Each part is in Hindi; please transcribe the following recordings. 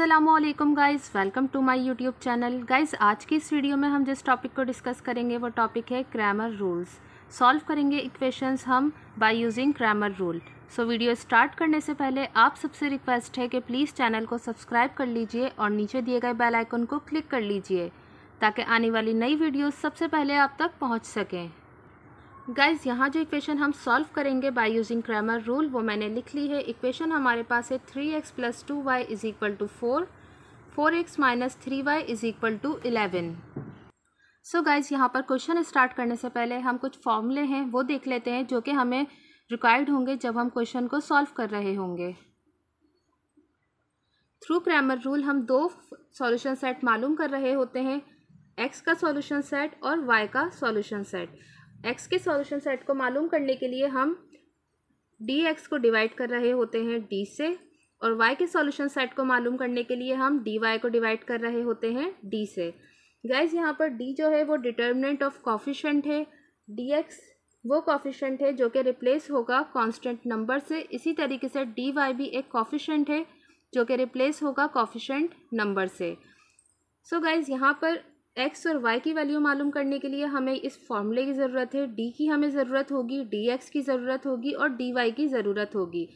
Aslam guys welcome to my YouTube channel guys आज की इस वीडियो में हम जिस टॉपिक को डिस्कस करेंगे वो टॉपिक है क्रैमर रूल्स सॉल्व करेंगे इक्वेशंस हम by using Cramer rule so video start करने से पहले आप सबसे रिक्वेस्ट है कि प्लीज़ चैनल को सब्सक्राइब कर लीजिए और नीचे दिए गए बेल आइकन को क्लिक कर लीजिए ताकि आने वाली नई वीडियोस सबसे पहले आप तक पहुँच सकें गाइज यहाँ जो इक्वेशन हम सॉल्व करेंगे बाय यूजिंग क्रैमर रूल वो मैंने लिख ली है इक्वेशन हमारे पास है three X plus two Y is equal to four four X minus three Y is equal to eleven so guys यहाँ पर क्वेश्चन स्टार्ट करने से पहले हम कुछ फॉर्मूले हैं वो देख लेते हैं जो कि हमें रिक्वायर्ड होंगे जब हम क्वेश्चन को सॉल्व कर रहे होंगे थ्रू क्रैमर रूल हम दो सॉल्यूशन सेट मालूम कर रहे होते हैं एक्स का सॉल्यूशन सेट और वाई का सॉल्यूशन सेट एक्स के सॉल्यूशन सेट को मालूम करने के लिए हम डी एक्स को डिवाइड कर रहे होते हैं डी से और वाई के सॉल्यूशन सेट को मालूम करने के लिए हम डी वाई को डिवाइड कर रहे होते हैं डी से गाइज़ यहाँ पर डी जो है वो डिटर्मिनेंट ऑफ कॉफिशेंट है डी एक्स वो कॉफिशेंट है जो कि रिप्लेस होगा कॉन्स्टेंट नंबर से इसी तरीके से डी वाई भी एक कॉफिशेंट है जो कि रिप्लेस होगा कॉफिशेंट नंबर से सो गाइज यहाँ पर एक्स और वाई की वैल्यू मालूम करने के लिए हमें इस फॉर्मूले की ज़रूरत है डी की हमें ज़रूरत होगी डी एक्स की ज़रूरत होगी और डी वाई की ज़रूरत होगी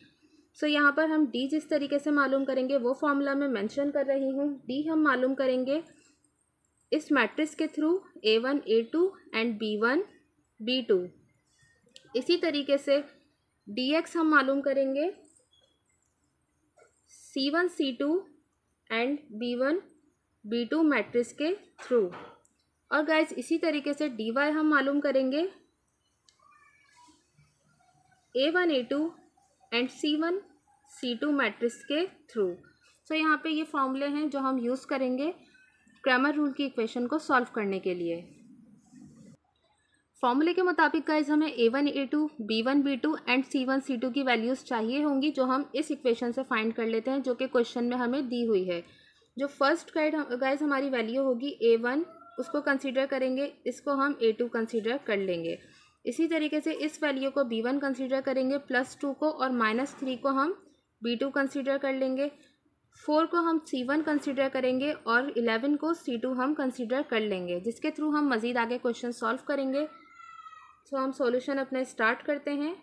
सो so, यहाँ पर हम डी जिस तरीके से मालूम करेंगे वो फॉर्मूला मैं मैंशन कर रही हूँ डी हम मालूम करेंगे इस मैट्रिक्स के through A one A two and B one B two इसी तरीके से डी एक्स हम मालूम करेंगे C one C two and B one B two matrix के थ्रू और गाइज इसी तरीके से डी वाई हम मालूम करेंगे A one A two and C one C two matrix के थ्रू सो so, यहाँ पे ये फॉर्मूले हैं जो हम यूज़ करेंगे क्रैमर रूल की इक्वेशन को सॉल्व करने के लिए फॉर्मूले के मुताबिक गाइज हमें A one A two B one B two and C one C two की वैल्यूज़ चाहिए होंगी जो हम इस इक्वेशन से फाइंड कर लेते हैं जो कि क्वेश्चन में हमें दी हुई है जो फर्स्ट गाइड गाइज हमारी वैल्यू होगी ए वन उसको कंसिडर करेंगे इसको हम ए टू कंसिडर कर लेंगे इसी तरीके से इस वैल्यू को बी वन कंसिडर करेंगे प्लस टू को और माइनस थ्री को हम बी टू कंसिडर कर लेंगे फोर को हम सी वन कंसिडर करेंगे और इलेवन को सी टू हम कंसिडर कर लेंगे जिसके थ्रू हम मज़ीद आगे क्वेश्चन सॉल्व करेंगे सो तो so, हम सॉल्यूशन अपना स्टार्ट करते हैं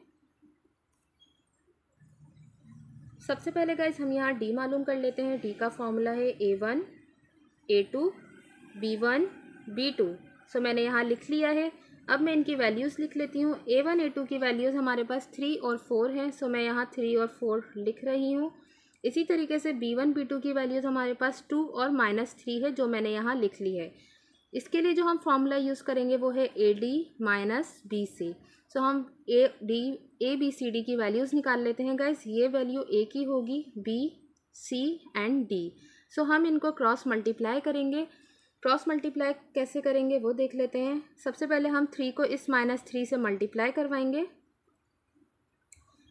सबसे पहले गाइज हम यहाँ डी मालूम कर लेते हैं डी का फॉर्मूला है A one A two B one B two so मैंने यहाँ लिख लिया है अब मैं इनकी वैल्यूज़ लिख लेती हूँ ए वन ए टू की वैल्यूज़ हमारे पास थ्री और फोर हैं सो मैं यहाँ थ्री और फोर लिख रही हूँ इसी तरीके से बी वन बी टू की वैल्यूज़ हमारे पास टू और माइनस थ्री है जो मैंने यहाँ लिख ली है इसके लिए जो हम फॉर्मूला यूज़ करेंगे वो है A D minus B C so हम A D A B C D की वैल्यूज़ निकाल लेते हैं गाइस ये वैल्यू ए की होगी B C and D so हम इनको क्रॉस मल्टीप्लाई करेंगे क्रॉस मल्टीप्लाई कैसे करेंगे वो देख लेते हैं सबसे पहले हम थ्री को इस माइनस थ्री से मल्टीप्लाई करवाएंगे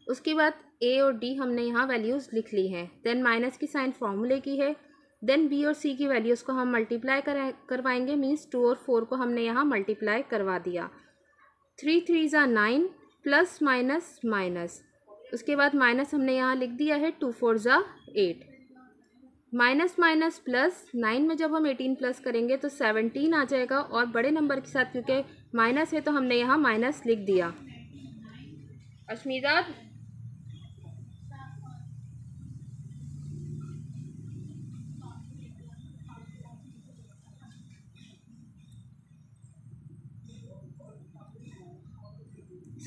उसके बाद ए और डी हमने यहाँ वैल्यूज़ लिख ली हैं देन माइनस की साइन फॉर्मूले की है देन बी और सी की वैल्यूज़ को हम मल्टीप्लाई कर करवाएंगे मीन्स टू और फोर को हमने यहाँ मल्टीप्लाई करवा दिया थ्री थ्री ज़ा नाइन प्लस माइनस माइनस उसके बाद माइनस हमने यहाँ लिख दिया है टू फोर ज़ा eight minus minus plus nine में जब हम एटीन प्लस करेंगे तो सेवनटीन आ जाएगा और बड़े नंबर के साथ क्योंकि माइनस है तो हमने यहाँ माइनस लिख दिया अश्मीदा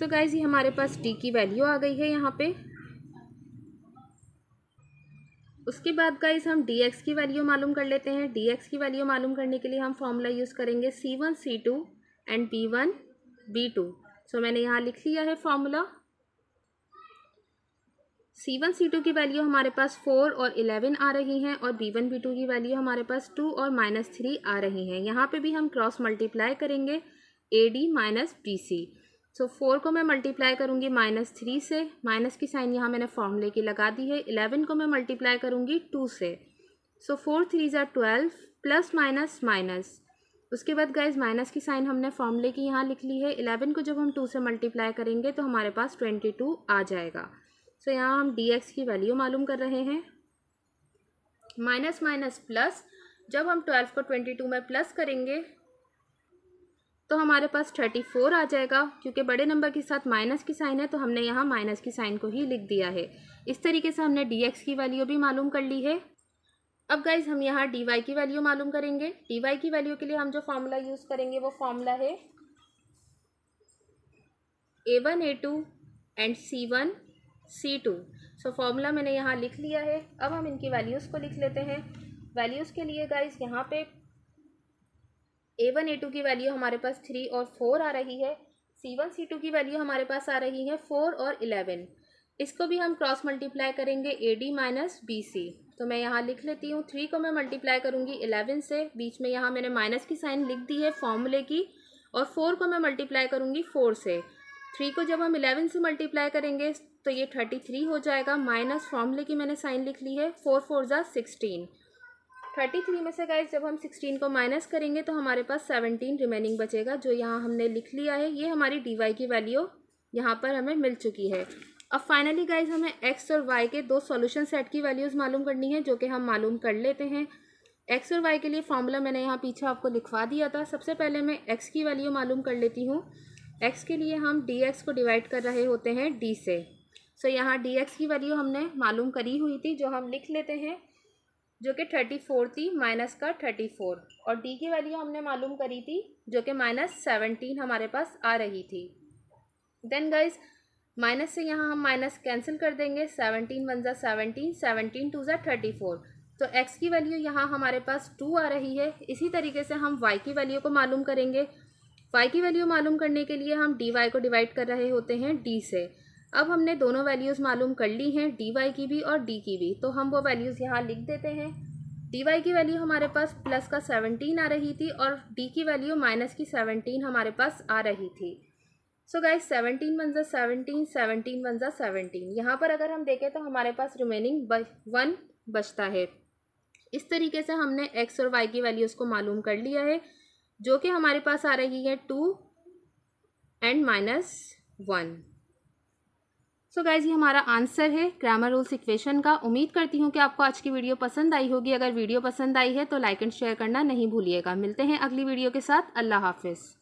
सो गाइज ये हमारे पास टी की वैल्यू आ गई है यहाँ पे उसके बाद गाइज हम डी एक्स की वैल्यू मालूम कर लेते हैं डी एक्स की वैल्यू मालूम करने के लिए हम फॉर्मूला यूज़ करेंगे C one C two and B one B two so मैंने यहाँ लिख लिया है formula C one C two की वैल्यू हमारे पास फोर और इलेवन आ रही हैं और बी वन बी टू की वैल्यू हमारे पास टू और माइनस थ्री आ रही हैं यहाँ पे भी हम क्रॉस मल्टीप्लाई करेंगे A D minus B C so so, four को मैं मल्टीप्लाई करूँगी माइनस थ्री से माइनस की साइन यहाँ मैंने फॉर्मूले की लगा दी है इलेवन को मैं मल्टीप्लाई करूँगी टू से सो फोर थ्री ज़ार ट्वेल्व प्लस माइनस माइनस उसके बाद गाइज माइनस की साइन हमने फॉर्मूले की यहाँ लिख ली है इलेवन को जब हम टू से मल्टीप्लाई करेंगे तो हमारे पास ट्वेंटी टू आ जाएगा सो so, यहाँ हम डी एक्स की वैल्यू मालूम कर रहे हैं माइनस माइनस प्लस जब हम ट्वेल्व को ट्वेंटी टू में प्लस करेंगे तो हमारे पास थर्टी फोर आ जाएगा क्योंकि बड़े नंबर के साथ माइनस की साइन है तो हमने यहाँ माइनस की साइन को ही लिख दिया है इस तरीके से हमने डी एक्स की वैल्यू भी मालूम कर ली है अब गाइज हम यहाँ डी वाई की वैल्यू मालूम करेंगे डी वाई की वैल्यू के लिए हम जो फार्मूला यूज़ करेंगे वो फार्मूला है A one A two and C one C two so formula मैंने यहाँ लिख लिया है अब हम इनकी वैल्यूज़ को लिख लेते हैं वैल्यूज़ के लिए गाइज यहाँ पे ए वन ए टू की वैल्यू हमारे पास थ्री और फोर आ रही है सी वन सी टू की वैल्यू हमारे पास आ रही है फोर और इलेवन इसको भी हम क्रॉस मल्टीप्लाई करेंगे A D minus B C तो मैं यहाँ लिख लेती हूँ थ्री को मैं मल्टीप्लाई करूँगी इलेवन से बीच में यहाँ मैंने माइनस की साइन लिख दी है फॉर्मूले की और फोर को मैं मल्टीप्लाई करूँगी फोर से थ्री को जब हम इलेवन से मल्टीप्लाई करेंगे तो ये थर्टी थ्री हो जाएगा माइनस फॉर्मूले की मैंने साइन लिख ली है फोर फोर ज़ा सिक्सटीन थर्टी थ्री में से गाइज जब हम सिक्सटीन को माइनस करेंगे तो हमारे पास सेवनटीन रिमेनिंग बचेगा जो यहाँ हमने लिख लिया है ये हमारी डी वाई की वैल्यू यहाँ पर हमें मिल चुकी है अब फाइनली गाइज हमें एक्स और वाई के दो सॉल्यूशन सेट की वैल्यूज़ मालूम करनी है जो कि हम मालूम कर लेते हैं एक्स और वाई के लिए फॉर्मूला मैंने यहाँ पीछे आपको लिखवा दिया था सबसे पहले मैं एक्स की वैल्यू मालूम कर लेती हूँ एक्स के लिए हम डी एक्स को डिवाइड कर रहे होते हैं डी से सो so, यहाँ डी एक्स की वैल्यू हमने मालूम करी हुई थी जो हम लिख लेते हैं जो कि थर्टी फोर थी माइनस का थर्टी फोर और डी की वैल्यू हमने मालूम करी थी जो कि माइनस सेवनटीन हमारे पास आ रही थी देन गाइज माइनस से यहाँ हम माइनस कैंसिल कर देंगे सेवनटीन वन ज़ा सेवनटीन सेवनटीन टू ज़ा थर्टी फोर तो एक्स की वैल्यू यहाँ हमारे पास टू आ रही है इसी तरीके से हम वाई की वैल्यू को मालूम करेंगे वाई की वैल्यू मालूम करने के लिए हम डी वाई को डिवाइड कर रहे होते हैं डी से अब हमने दोनों वैल्यूज़ मालूम कर ली हैं डी वाई की भी और डी की भी तो हम वो वैल्यूज़ यहाँ लिख देते हैं डी वाई की वैल्यू हमारे पास प्लस का सेवनटीन आ रही थी और डी की वैल्यू माइनस की सेवनटीन हमारे पास आ रही थी सो गाइस सेवनटीन वन ज़ा सेवनटीन सेवनटीन वन ज़ा सेवनटीन यहाँ पर अगर हम देखें तो हमारे पास रिमेनिंग वन बचता है इस तरीके से हमने एक्स और वाई की वैल्यूज़ को मालूम कर लिया है जो कि हमारे पास आ रही है two and minus one so so guys ये हमारा आंसर है ग्रामर रूल्स इक्वेशन का उम्मीद करती हूँ कि आपको आज की वीडियो पसंद आई होगी अगर वीडियो पसंद आई है तो लाइक एंड शेयर करना नहीं भूलिएगा मिलते हैं अगली वीडियो के साथ अल्लाह हाफिज़